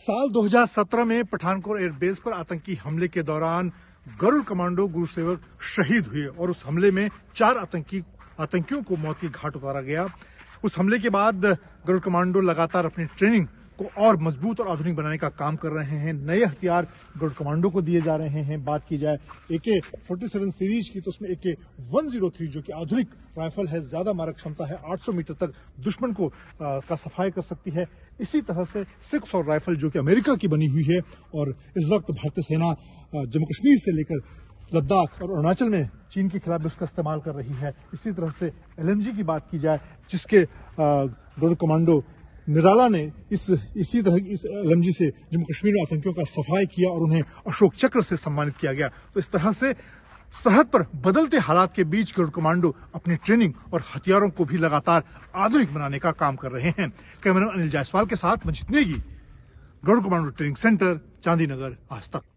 साल 2017 में पठानकोट एयरबेस पर आतंकी हमले के दौरान गरुड़ कमांडो गुरुसेवक शहीद हुए और उस हमले में चार आतंकी आतंकियों को मौत की घाट उतारा गया उस हमले के बाद गरुड़ कमांडो लगातार अपनी ट्रेनिंग को और मजबूत और आधुनिक बनाने का काम कर रहे हैं नए हथियार ग्रोड कमांडो को दिए जा रहे हैं बात की जाए एके फोर्टी सेवन सीरीज की तो उसमें एके वन जीरो थ्री जो कि आधुनिक राइफल है ज्यादा मारक क्षमता है 800 मीटर तक दुश्मन को आ, का सफाई कर सकती है इसी तरह से सिक्स और राइफल जो कि अमेरिका की बनी हुई है और इस वक्त भारतीय सेना जम्मू कश्मीर से लेकर लद्दाख और अरुणाचल में चीन के खिलाफ उसका इस्तेमाल कर रही है इसी तरह से एलएमजी की बात की जाए जिसके ग्रोड कमांडो निराला ने इस इसी तरह इस लमजी से जम्मू कश्मीर में आतंकियों का सफाई किया और उन्हें अशोक चक्र से सम्मानित किया गया तो इस तरह से सरहद पर बदलते हालात के बीच गरुड़ कमांडो अपनी ट्रेनिंग और हथियारों को भी लगातार आधुनिक बनाने का काम कर रहे हैं कैमरा अनिल जायसवाल के साथ Manjit Negi Garud commando training centre Chandinagar आज तक